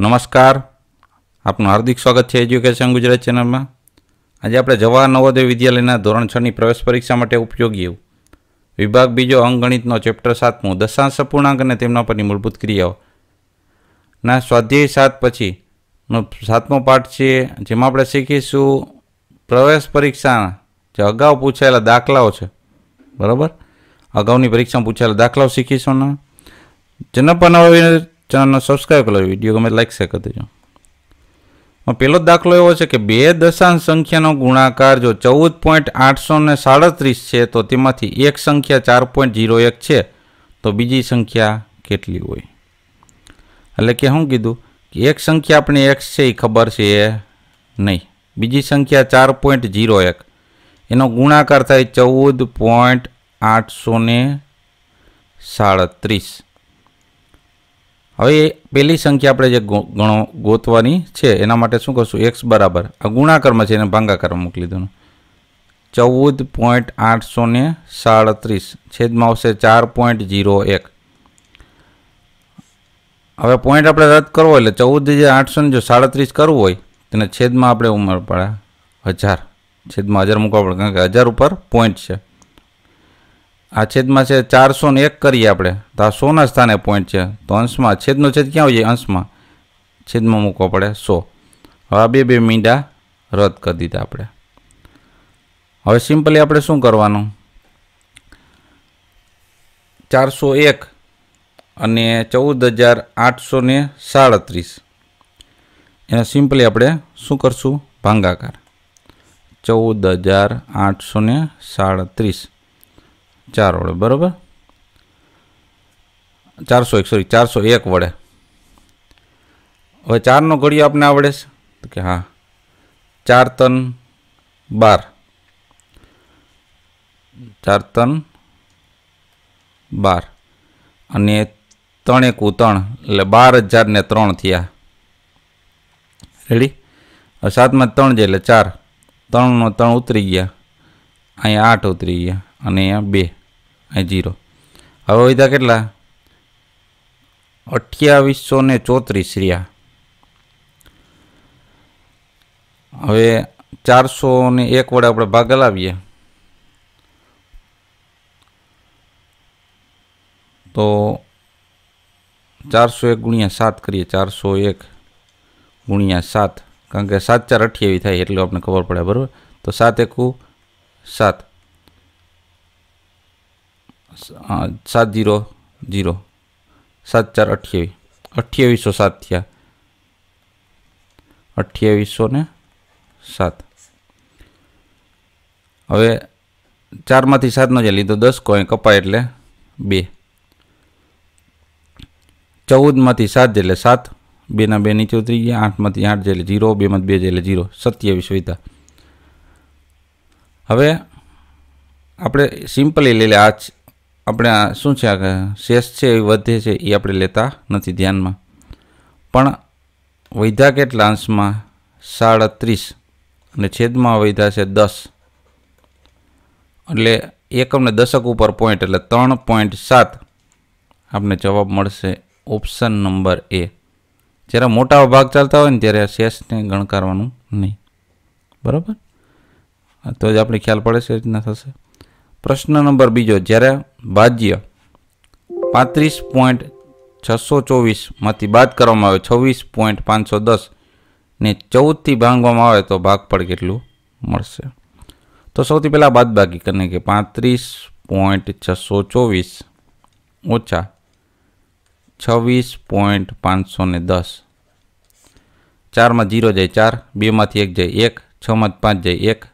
નમસ્કાર આપનું હાર્દિક સ્વાગત છે એજ્યુકેશન ગુજરાત ચેનલમાં આજે આપણે જવાહર નવોદય વિદ્યાલયના ધોરણ છની પ્રવેશ પરીક્ષા માટે ઉપયોગી વિભાગ બીજો અંગણિતનો ચેપ્ટર સાતમું દશાંશ અપૂર્ણાંક અને તેમના પરની મૂળભૂત ક્રિયાઓ ના સ્વાધ્યાય સાત પછીનો સાતમો પાઠ છે જેમાં આપણે શીખીશું પ્રવેશ પરીક્ષા જે અગાઉ પૂછાયેલા દાખલાઓ છે બરાબર અગાઉની પરીક્ષામાં પૂછાયેલા દાખલાઓ શીખીશું ને જનપ ચેનલને સબસ્ક્રાઈબ કરો વિડીયો ગમે લાઈક શેર કરી દેજો પહેલો દાખલો એવો છે કે બે દશાંશ સંખ્યાનો ગુણાકાર જો ચૌદ પોઈન્ટ આઠસો ને સાડત્રીસ છે તો તેમાંથી એક સંખ્યા ચાર પોઈન્ટ ઝીરો એક છે તો બીજી સંખ્યા કેટલી હોય એટલે કે શું કીધું કે એક સંખ્યા આપણી એક્સ છે એ ખબર છે એ નહીં બીજી સંખ્યા ચાર પોઈન્ટ ઝીરો એક એનો ગુણાકાર થાય ચૌદ પોઈન્ટ આઠસો સાડત્રીસ હવે પહેલી સંખ્યા આપણે જે ગણો ગોતવાની છે એના માટે શું કરશું એક્સ બરાબર આ ગુણાકારમાં છે એને ભાંગાકારમાં મોકલી દેવાનું ચૌદ પોઈન્ટ આઠસો ને સાડત્રીસ છેદમાં આવશે ચાર પોઈન્ટ જીરો એક હવે પોઈન્ટ આપણે રદ કરવો એટલે ચૌદ જે આઠસો ને જો સાડત્રીસ કરવું હોય તેને છેદમાં આપણે ઉમર પડે હજાર છેદમાં હજાર મૂકવા પડે કારણ કે હજાર ઉપર પોઈન્ટ છે આ છેદમાં છે ચારસો ને એક કરીએ આપણે તો આ સોના સ્થાને પોઈન્ટ છે તો અંશમાં છેદનો છેદ ક્યાં હોય અંશમાં છેદમાં મૂકવો પડે સો હવે આ બે બે મીંડા રદ કરી દીધા આપણે હવે સિમ્પલી આપણે શું કરવાનું ચારસો એક અને ચૌદ હજાર આઠસો ને સાડત્રીસ એના સિમ્પલી આપણે શું કરશું ભાંગાકાર ચૌદ હજાર આઠસો ને સાડત્રીસ ચાર વડે બરાબર ચારસો એક સોરી ચારસો એક વડે હવે ચારનો ઘડિયો આપને આવડે છે તો કે હા ચાર તન બાર ચાર તન બાર અને ત્રણ એક ત્રણ એટલે બાર હજાર ને ત્રણ થયા રેડી હવે સાતમાં ત્રણ જાય એટલે ચાર ત્રણનો ત્રણ ઉતરી ગયા અહીંયા આઠ ઉતરી ગયા અને અહીંયા બે અહીં જીરો હવે વધ્યા કેટલા અઠ્યાવીસો ને ચોત્રીસ રહ્યા હવે ચારસો ને એક વડે આપણે ભાગ લાવીએ તો ચારસો એક ગુણ્યા સાત કરીએ ચારસો એક ગુણ્યા સાત કારણ કે સાત ચાર અઠ્યાવી થાય એટલે આપણને ખબર પડે બરાબર તો સાત એકુ સાત સાત જીરો જીરો સાત ચાર અઠ્યાવીસ અઠ્યાવીસો સાત થયા અઠ્યાવીસો ને સાત હવે ચારમાંથી સાતનો જે લીધો દસ કોઈ કપાય એટલે બે ચૌદમાંથી સાત જેટલે સાત બેના બે નીચે ઉતરી ગયા આઠમાંથી આઠ જેટલે જીરો બેમાંથી બે જેટલે જીરો સત્યાવીસ વીતા હવે આપણે સિમ્પલી લઈ લે આ આપણે આ શું છે આ શેષ છે એ વધે છે એ આપણે લેતા નથી ધ્યાનમાં પણ વૈધા કેટલા અંશમાં સાડત્રીસ અને છેદમાં વૈધા છે દસ એટલે એકમને દશક ઉપર પોઈન્ટ એટલે ત્રણ પોઈન્ટ સાત આપને જવાબ મળશે ઓપ્શન નંબર એ જ્યારે મોટા ભાગ ચાલતા હોય ને ત્યારે આ શેષને ગણકારવાનું નહીં બરાબર તો જ આપણે ખ્યાલ પડે છે એ રીતના થશે પ્રશ્ન નંબર બીજો જ્યારે બાદી 35.624 માંથી બાદ કરવામાં આવે 26.510 ને 14 થી ભાગવામાં આવે તો ભાગફળ કેટલું મળશે તો સૌથી પહેલા બાદબાકી કરીને કે 35.624 - 26.510 4 માં 0 જાય 4 2 માંથી 1 જાય 1 6 માંથી 5 જાય 1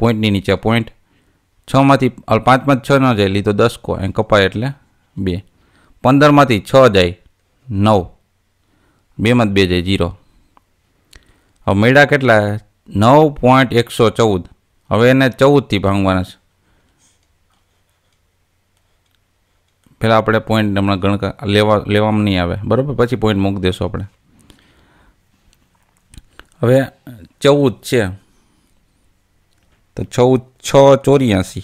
પોઈન્ટ ની નીચે પોઈન્ટ છમાંથી પાંચમાં છ ન જાય લીધો દસ કો એ કપાય એટલે બે પંદરમાંથી છ જાય નવ બેમાં જ બે જાય જીરો હવે મેળા કેટલા નવ પોઈન્ટ એકસો ચૌદ હવે એને ચૌદથી ભાંગવાના છે પહેલાં આપણે પોઈન્ટ હમણાં ગણકા લેવા લેવામાં નહીં આવે બરાબર પછી પોઈન્ટ મૂકી દેશો આપણે હવે ચૌદ છે તો ચૌદ છ ચોર્યાસી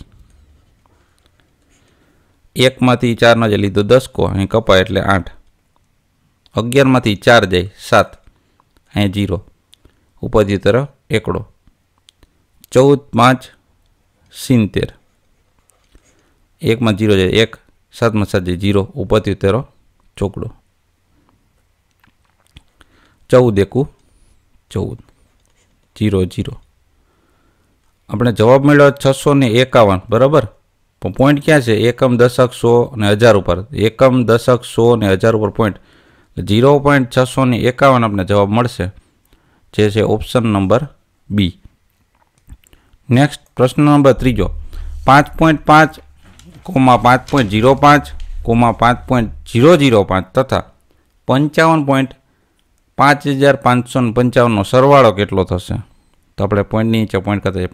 એકમાંથી ચારનો જે લીધો દસ કો અહીં કપાય એટલે આઠ અગિયારમાંથી ચાર જાય સાત અહીં જીરો ઉપરથી તરફ એકડો ચૌદ પાંચ સિત્તેર એકમાં જીરો જાય એક સાતમાં સાત જાય જીરો ઉપરથી તેરો ચોકડો ચૌદ એકુ ચૌદ જીરો જીરો આપણે જવાબ મેળવ્યો છસો ને એકાવન બરાબર પોઈન્ટ ક્યાં છે એકમ દશક સો ને હજાર ઉપર એકમ દશક સો ને હજાર ઉપર પોઈન્ટ ઝીરો પોઈન્ટ છસો ને એકાવન આપણે જવાબ મળશે જે છે ઓપ્શન નંબર બી નેક્સ્ટ પ્રશ્ન નંબર ત્રીજો પાંચ પોઈન્ટ પાંચ કોમા પાંચ પોઈન્ટ ઝીરો પાંચ કોમા પાંચ પોઈન્ટ ઝીરો ઝીરો પાંચ તથા પંચાવન પોઈન્ટ પાંચ હજાર પાંચસો ને પંચાવનનો સરવાળો કેટલો થશે ダブル पॉइंट नीचे पॉइंट करते 5.5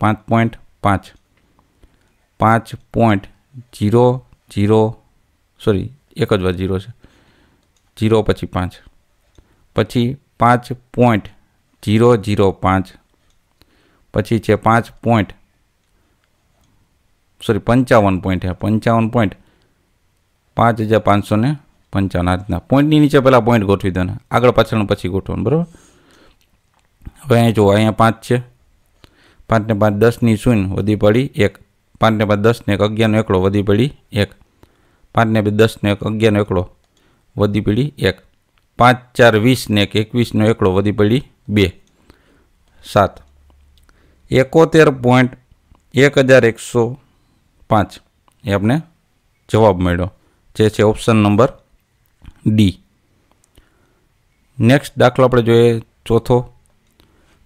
5.0 0 सॉरी एकज बार 0 छे 0 પછી 5 પછી 5.005 પછી છે 5. सॉरी 51.55. 5555 ના પોઈન્ટ ની નીચે પહેલા પોઈન્ટ ગોઠવી દેના આગળ પાછળ પછી ગોઠવણ બરોબર હવે અહી જો અહી 5 છે 5 ने 5 10 ने 0 वदी पड़ी 1 5 ने 5 10 ने 1 11 નો એકડો વદી પડી 1 5 ने 10 ने 1 11 નો એકડો વદી પડી 1 5 4 20 ने 1 21 નો એકડો વદી પડી 2 7 71. 1100 5 એ આપણે જવાબ મળ્યો જે છે ઓપ્શન નંબર D નેક્સ્ટ દાખલો આપણે જોઈએ ચોથો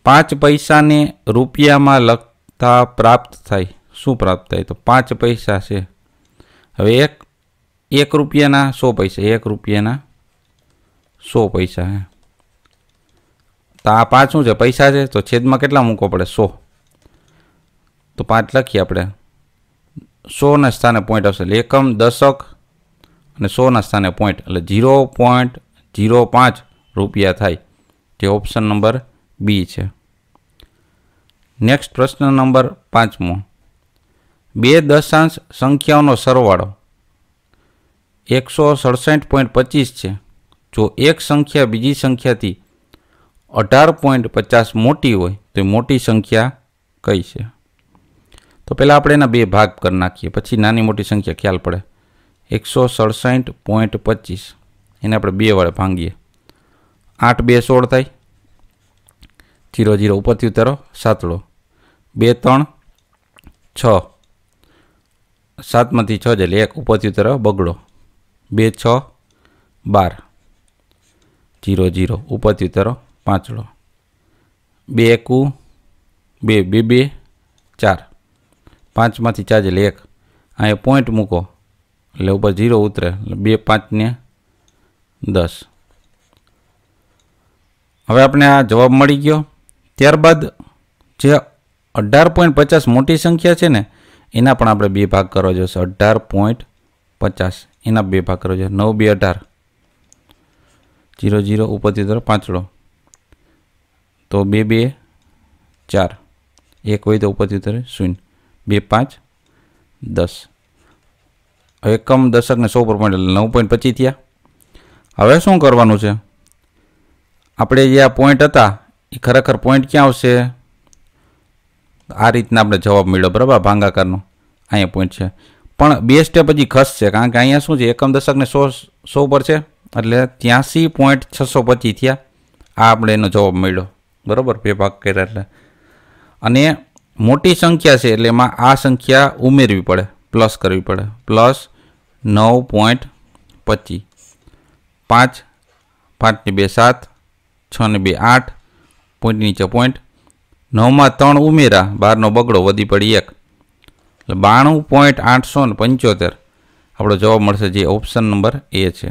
પાંચ પૈસાને રૂપિયામાં લખતા પ્રાપ્ત થાય શું પ્રાપ્ત થાય તો પાંચ પૈસા છે હવે એક એક રૂપિયાના સો પૈસા એક રૂપિયાના સો પૈસા હે તો આ પાંચ શું છે પૈસા છે તો છેદમાં કેટલા મૂકવો પડે સો તો પાંચ લખીએ આપણે સોના સ્થાને પોઈન્ટ આવશે એટલે એકમ દશક અને સોના સ્થાને પોઈન્ટ એટલે ઝીરો પોઈન્ટ ઝીરો પાંચ રૂપિયા થાય જે ઓપ્શન નંબર બી છે નેક્સ્ટ પ્રશ્ન નંબર પાંચમો બે દશાંશ સંખ્યાઓનો સરવાળો એકસો સડસઠ પોઈન્ટ પચીસ છે જો એક સંખ્યા બીજી સંખ્યાથી અઢાર પોઈન્ટ પચાસ મોટી હોય તો મોટી સંખ્યા કઈ છે તો પહેલાં આપણે એના બે ભાગ કરી નાખીએ પછી નાની મોટી સંખ્યા ખ્યાલ પડે એકસો સડસઠ પોઈન્ટ પચીસ એને આપણે બે વડે ભાંગીએ આઠ બે સોળ થાય જીરો જીરો ઉપરથી ઉતારો સાતડો બે ત્રણ છ સાતમાંથી છ જ એક ઉપરથી ઉતારો બગડો બે છ બાર જીરો જીરો ઉપરથી ઉતારો પાંચડો બે એકુ બે બે બે ચાર પાંચમાંથી ચાર એટલે એક અહીંયા પોઈન્ટ મૂકો એટલે ઉપર જીરો ઉતરે એટલે બે પાંચને દસ હવે આપણે આ જવાબ મળી ગયો ત્યારબાદ જે અઢાર પોઈન્ટ પચાસ મોટી સંખ્યા છે ને એના પણ આપણે બે ભાગ કરવા જોશે અઢાર પોઈન્ટ પચાસ એના બે ભાગ કરવો જોઈએ નવ બે અઢાર જીરો જીરો ઉપરથી તરફ પાંચડો તો બે બે ચાર એક હોય તો ઉપરથી તરફ શૂન્ય બે પાંચ દસ એકમ દશકને સો પર પોઈન્ટ નવ પોઈન્ટ પચીસ થયા હવે શું કરવાનું છે આપણે જે આ પોઈન્ટ હતા એ ખરેખર પોઈન્ટ ક્યાં આવશે આ રીતના આપણે જવાબ મળ્યો બરાબર ભાંગાકારનો અહીંયા પોઈન્ટ છે પણ બે સ્ટેપ હજી ખસશે કારણ કે અહીંયા શું છે એકમ દશકને સો સો ઉપર છે એટલે ત્યાંસી પોઈન્ટ છસો પચીસ થયા આ આપણે એનો જવાબ મળ્યો બરાબર બે ભાગ કર્યા એટલે અને મોટી સંખ્યા છે એટલે એમાં આ સંખ્યા ઉમેરવી પડે પ્લસ કરવી પડે પ્લસ નવ પોઈન્ટ પચીસ પાંચ પાંચને બે સાત છ ને બે આઠ પોઈન્ટ નીચે પોઈન્ટ નવમાં ત્રણ ઉમેરા બારનો બગડો વધી પડી એક એટલે બાણું પોઈન્ટ આઠસો ને પંચોતેર આપણો જવાબ મળશે જે ઓપ્શન નંબર એ છે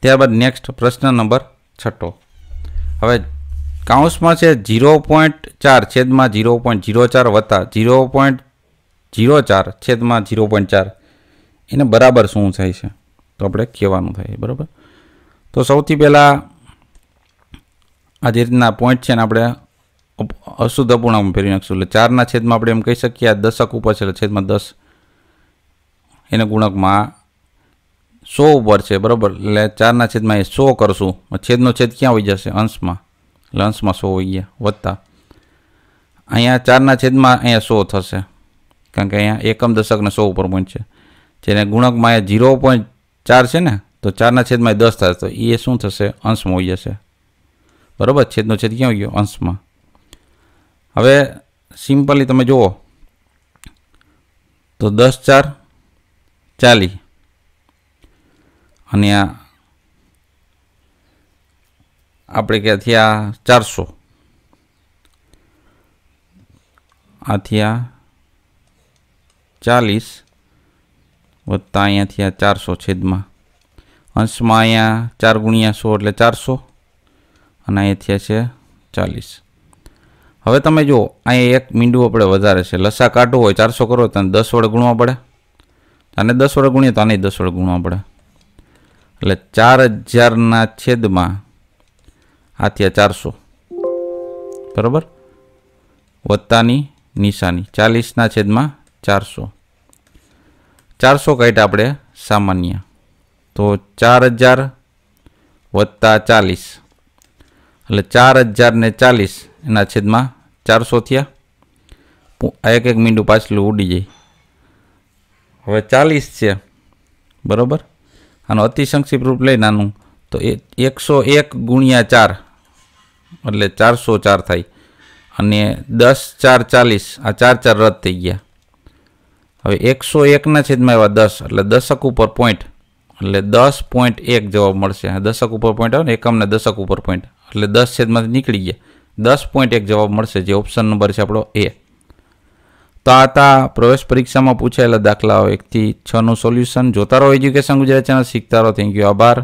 ત્યારબાદ નેક્સ્ટ પ્રશ્ન નંબર છઠ્ઠો હવે કાઉન્સમાં છે ઝીરો પોઈન્ટ ચાર છેદમાં ઝીરો પોઈન્ટ ઝીરો ચાર વત્તા ઝીરો પોઈન્ટ ઝીરો ચાર છેદમાં ઝીરો પોઈન્ટ ચાર એને બરાબર શું થાય છે તો આપણે કહેવાનું થાય બરાબર તો સૌથી પહેલાં આ જે રીતના પોઈન્ટ છે ને આપણે અશુદ્ધ અપૂર્ણાંકમાં ફેરવી નાખશું એટલે ચારના છેદમાં આપણે એમ કહી શકીએ આ દશક ઉપર છે એટલે છેદમાં દસ એને ગુણકમાં સો ઉપર છે બરાબર એટલે ચારના છેદમાં એ સો કરશું છેદનો છેદ ક્યાં હોઈ જશે અંશમાં એટલે અંશમાં સો હોઈ ગયા વધતા અહીંયા ચારના છેદમાં અહીંયા સો થશે કારણ કે અહીંયા એકમ દશકને સો ઉપર પોઈન્ટ છે જેને ગુણકમાં એ ઝીરો પોઈન્ટ ચાર છે ને તો ચારના છેદમાં દસ થશે તો એ શું થશે અંશમાં હોઈ જશે બરાબર છેદનો છેદ ક્યાં ગયો અંશમાં હવે સિમ્પલી તમે જુઓ તો દસ ચાર ચાલી અને આ આપણે ક્યાં થયા ચારસો આ થયા ચાલીસ વત્તા અહીંયા થયા ચારસો છેદમાં અંશમાં અહીંયા ચાર ગુણ્યા સો એટલે ચારસો અને અહીંયા થયા છે ચાલીસ હવે તમે જુઓ અહીંયા એક મીંડું આપણે વધારે છે લસા કાઢવું હોય ચારસો કરો તો દસ વડે ગુણવા પડે અને દસ વડે ગુણીએ તો આને દસ વડે ગુણવા પડે એટલે ચાર હજારના છેદમાં આ થયા ચારસો બરાબર વત્તાની નિશાની ચાલીસના છેદમાં ચારસો ચારસો કાઢ્યા આપણે સામાન્ય તો ચાર હજાર વત્તા ચાલીસ એ 4040 એના છેદમાં 400 થા એક એક મીંડું પાછળ ઉડી જાય હવે 40 છે બરોબર આનો અતિ સંક્ષિપ રૂપ લેનાનું તો 101 * 4 એટલે 404 થાય અને 10 4 40 આ 4 4 રદ થઈ ગયા હવે 101 ના છેદમાં એવા 10 એટલે દશક ઉપર પોઈન્ટ એટલે 10.1 જવાબ મળશે આ દશક ઉપર પોઈન્ટ હોય ને એકમ ને દશક ઉપર પોઈન્ટ એટલે દસ છેદમાંથી નીકળી ગયા દસ પોઈન્ટ એક જવાબ મળશે જે ઓપ્શન નંબર છે આપણો એ તો આ હતા પ્રવેશ પરીક્ષામાં પૂછાયેલા દાખલાઓ એકથી છનું સોલ્યુશન જોતા રહો એજ્યુકેશન ગુજરાત ચેનલ શીખતા રહો થેન્ક યુ આભાર